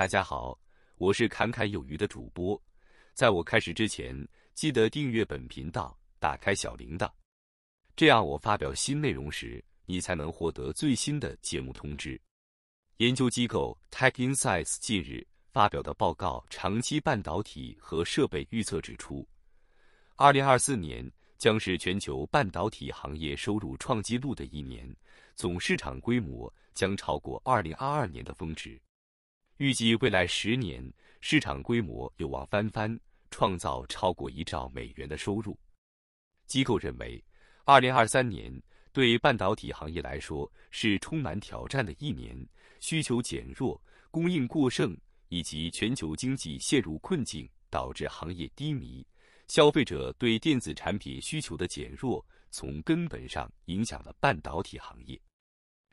大家好，我是侃侃有余的主播。在我开始之前，记得订阅本频道，打开小铃铛，这样我发表新内容时，你才能获得最新的节目通知。研究机构 TechInsights 近日发表的报告《长期半导体和设备预测》指出，二零二四年将是全球半导体行业收入创纪录的一年，总市场规模将超过二零二二年的峰值。预计未来十年市场规模有望翻番，创造超过一兆美元的收入。机构认为，二零二三年对半导体行业来说是充满挑战的一年。需求减弱、供应过剩以及全球经济陷入困境，导致行业低迷。消费者对电子产品需求的减弱，从根本上影响了半导体行业。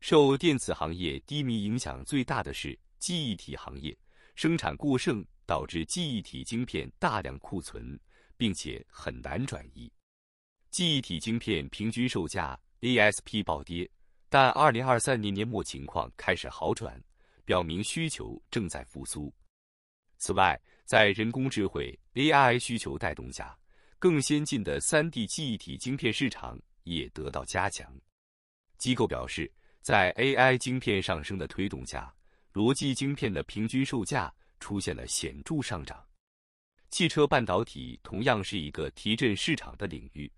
受电子行业低迷影响最大的是。记忆体行业生产过剩导致记忆体晶片大量库存，并且很难转移。记忆体晶片平均售价 ASP 暴跌，但二零二三年年末情况开始好转，表明需求正在复苏。此外，在人工智慧 AI 需求带动下，更先进的三 D 记忆体晶片市场也得到加强。机构表示，在 AI 晶片上升的推动下，逻辑晶片的平均售价出现了显著上涨。汽车半导体同样是一个提振市场的领域，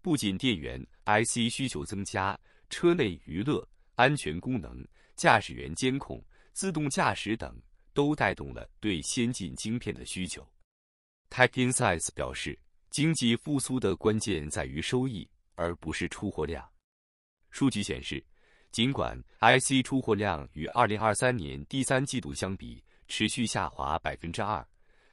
不仅电源 IC 需求增加，车内娱乐、安全功能、驾驶员监控、自动驾驶等都带动了对先进晶片的需求。TechInsights 表示，经济复苏的关键在于收益，而不是出货量。数据显示。尽管 IC 出货量与2023年第三季度相比持续下滑2%，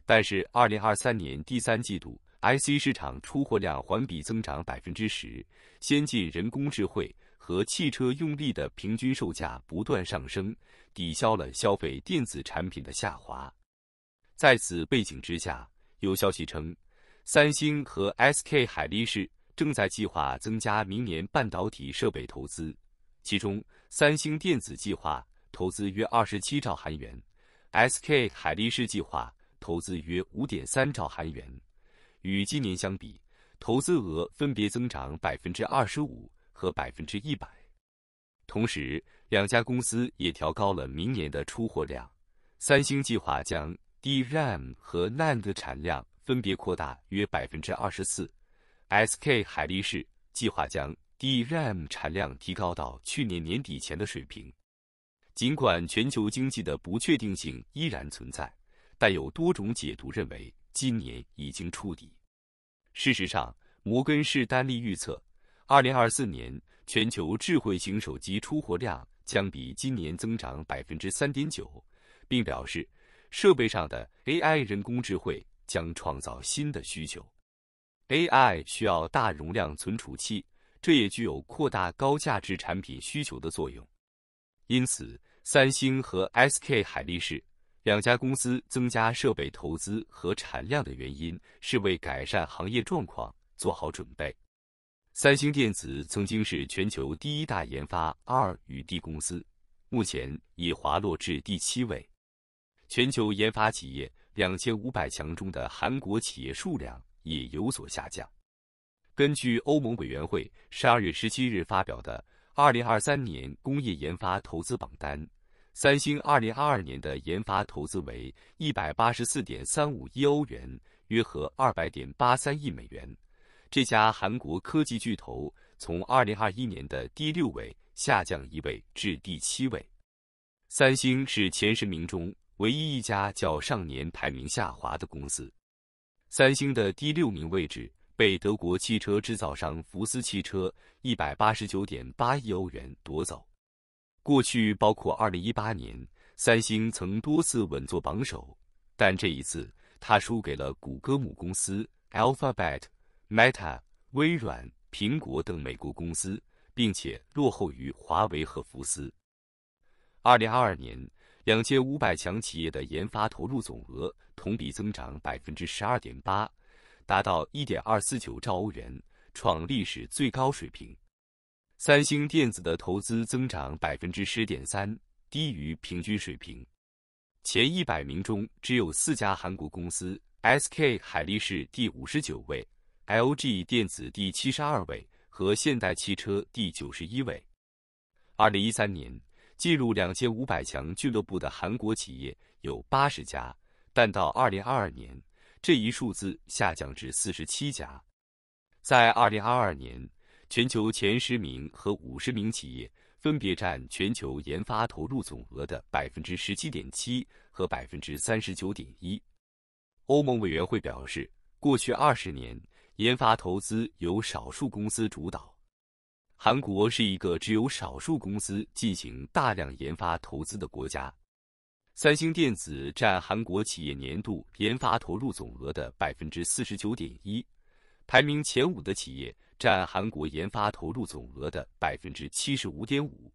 但是2023年第三季度 IC 市场出货量环比增长10%，先进人工智慧和汽车用例的平均售价不断上升，抵消了消费电子产品的下滑。在此背景之下，有消息称，三星和 SK 海力士正在计划增加明年半导体设备投资。其中，三星电子计划投资约二十七兆韩元，SK 海力士计划投资约五点三兆韩元。与今年相比，投资额分别增长百分之二十五和百分之一百。同时，两家公司也调高了明年的出货量。三星计划将 DRAM 和 NAND 的产量分别扩大约百分之二十四。SK 海力士计划将 DRAM 产量提高到去年年底前的水平。尽管全球经济的不确定性依然存在，但有多种解读认为今年已经触底。事实上，摩根士丹利预测，2024年全球智慧型手机出货量将比今年增长3.9%，并表示，设备上的 AI 人工智慧将创造新的需求。AI 需要大容量存储器。这也具有扩大高价值产品需求的作用。因此，三星和 SK 海力士两家公司增加设备投资和产量的原因是为改善行业状况做好准备。三星电子曾经是全球第一大研发 R 与 D 公司，目前已滑落至第七位。全球研发企业两千五百强中的韩国企业数量也有所下降。根据欧盟委员会十二月十七日发表的二零二三年工业研发投资榜单，三星二零二二年的研发投资为一百八十四点三五亿欧元，约合二百点八三亿美元。这家韩国科技巨头从二零二一年的第六位下降一位至第七位。三星是前十名中唯一一家较上年排名下滑的公司。三星的第六名位置。被德国汽车制造商福斯汽车一百八十九点八亿欧元夺走。过去包括二零一八年，三星曾多次稳坐榜首，但这一次他输给了谷歌母公司 Alphabet、Meta、微软、苹果等美国公司，并且落后于华为和福斯。二零二二年，两千五百强企业的研发投入总额同比增长百分之十二点八。达到1.249兆欧元，创历史最高水平。三星电子的投资增长10.3%，低于平均水平。前一百名中只有四家韩国公司：SK 海力士第五十九位，LG 电子第七十二位和现代汽车第九十一位。二零一三年进入两千五百强俱乐部的韩国企业有八十家，但到二零二二年。这一数字下降至四十七家。在二零二二年，全球前十名和五十名企业分别占全球研发投入总额的百分之十七点七和百分之三十九点一。欧盟委员会表示，过去二十年，研发投资由少数公司主导。韩国是一个只有少数公司进行大量研发投资的国家。三星电子占韩国企业年度研发投入总额的百分之四十九点一，排名前五的企业占韩国研发投入总额的百分之七十五点五。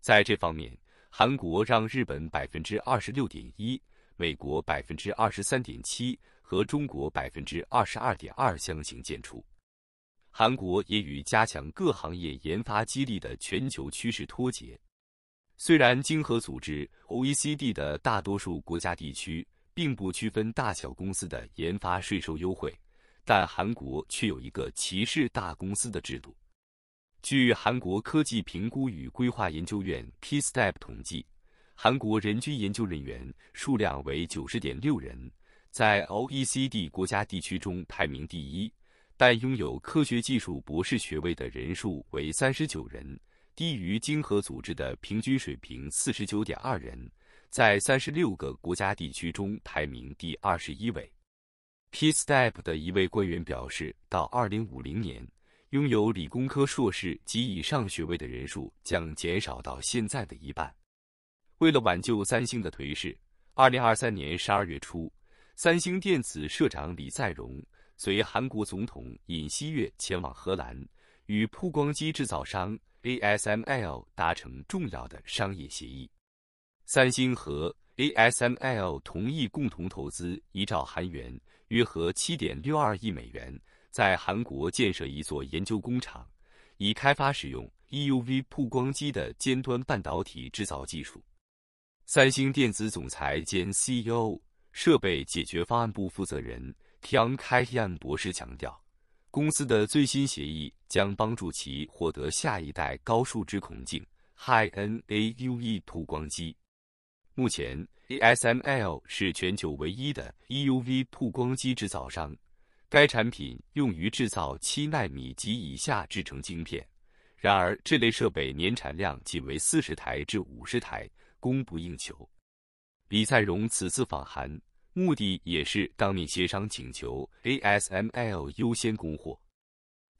在这方面，韩国让日本百分之二十六点一、美国百分之二十三点七和中国百分之二十二点二相形见绌。韩国也与加强各行业研发激励的全球趋势脱节。虽然经合组织 （OECD） 的大多数国家地区并不区分大小公司的研发税收优惠，但韩国却有一个歧视大公司的制度。据韩国科技评估与规划研究院 k s t e p 统计，韩国人均研究人员数量为九十点六人，在 OECD 国家地区中排名第一，但拥有科学技术博士学位的人数为三十九人。低于经合组织的平均水平四十九点二人，在三十六个国家地区中排名第二十一位。Pstep 的一位官员表示，到二零五零年，拥有理工科硕士及以上学位的人数将减少到现在的一半。为了挽救三星的颓势，二零二三年十二月初，三星电子社长李在镕随韩国总统尹锡悦前往荷兰，与曝光机制造商。ASML 达成重要的商业协议，三星和 ASML 同意共同投资，一兆韩元约合七点六二亿美元，在韩国建设一座研究工厂，以开发使用 EUV 曝光机的尖端半导体制造技术。三星电子总裁兼 CEO、设备解决方案部负责人 Kang k y i a n 博士强调，公司的最新协议。将帮助其获得下一代高数值孔径 （High NA U E） 曝光机。目前，ASML 是全球唯一的 EUV 曝光机制造商。该产品用于制造七纳米及以下制成晶片。然而，这类设备年产量仅为四十台至五十台，供不应求。李在镕此次访韩，目的也是当面协商，请求 ASML 优先供货。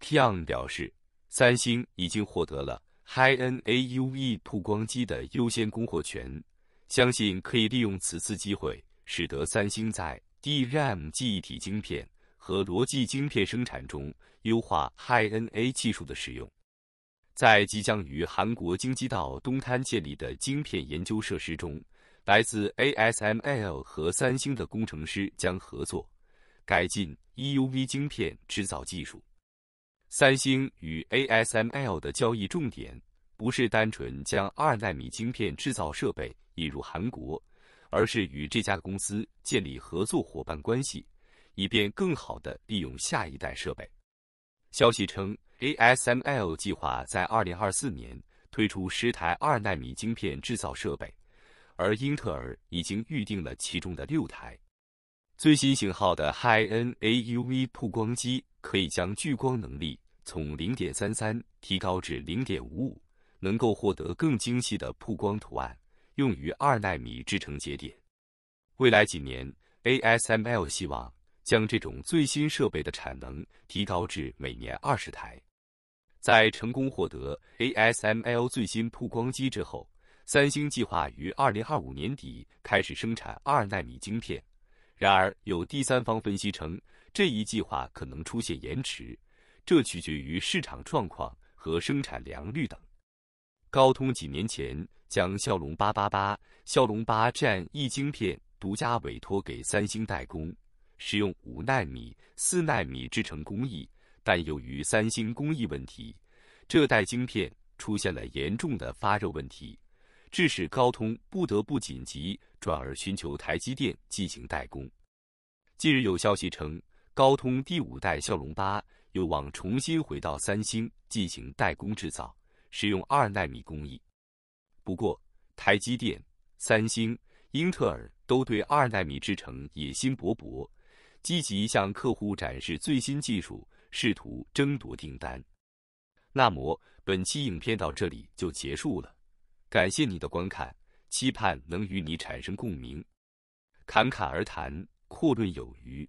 t i a n g 表示，三星已经获得了 HiNauv 光机的优先供货权，相信可以利用此次机会，使得三星在 DRAM 记忆体晶片和逻辑晶片生产中优化 HiNA 技术的使用。在即将于韩国京畿道东滩建立的晶片研究设施中，来自 ASML 和三星的工程师将合作改进 EUV 晶片制造技术。三星与 ASML 的交易重点不是单纯将二纳米晶片制造设备引入韩国，而是与这家公司建立合作伙伴关系，以便更好地利用下一代设备。消息称，ASML 计划在2024年推出十台二纳米晶片制造设备，而英特尔已经预定了其中的六台最新型号的 HiN AUV 曝光机。可以将聚光能力从零点三三提高至零点五五，能够获得更精细的曝光图案，用于二纳米制成节点。未来几年，ASML 希望将这种最新设备的产能提高至每年二十台。在成功获得 ASML 最新曝光机之后，三星计划于二零二五年底开始生产二纳米晶片。然而，有第三方分析称。这一计划可能出现延迟，这取决于市场状况和生产良率等。高通几年前将骁龙八八八、骁龙八 Gen 一晶片独家委托给三星代工，使用五纳米、四纳米制成工艺。但由于三星工艺问题，这代晶片出现了严重的发热问题，致使高通不得不紧急转而寻求台积电进行代工。近日有消息称。高通第五代骁龙八有望重新回到三星进行代工制造，使用二纳米工艺。不过，台积电、三星、英特尔都对二纳米制程野心勃勃，积极向客户展示最新技术，试图争夺订单。那么，本期影片到这里就结束了，感谢你的观看，期盼能与你产生共鸣。侃侃而谈，阔论有余。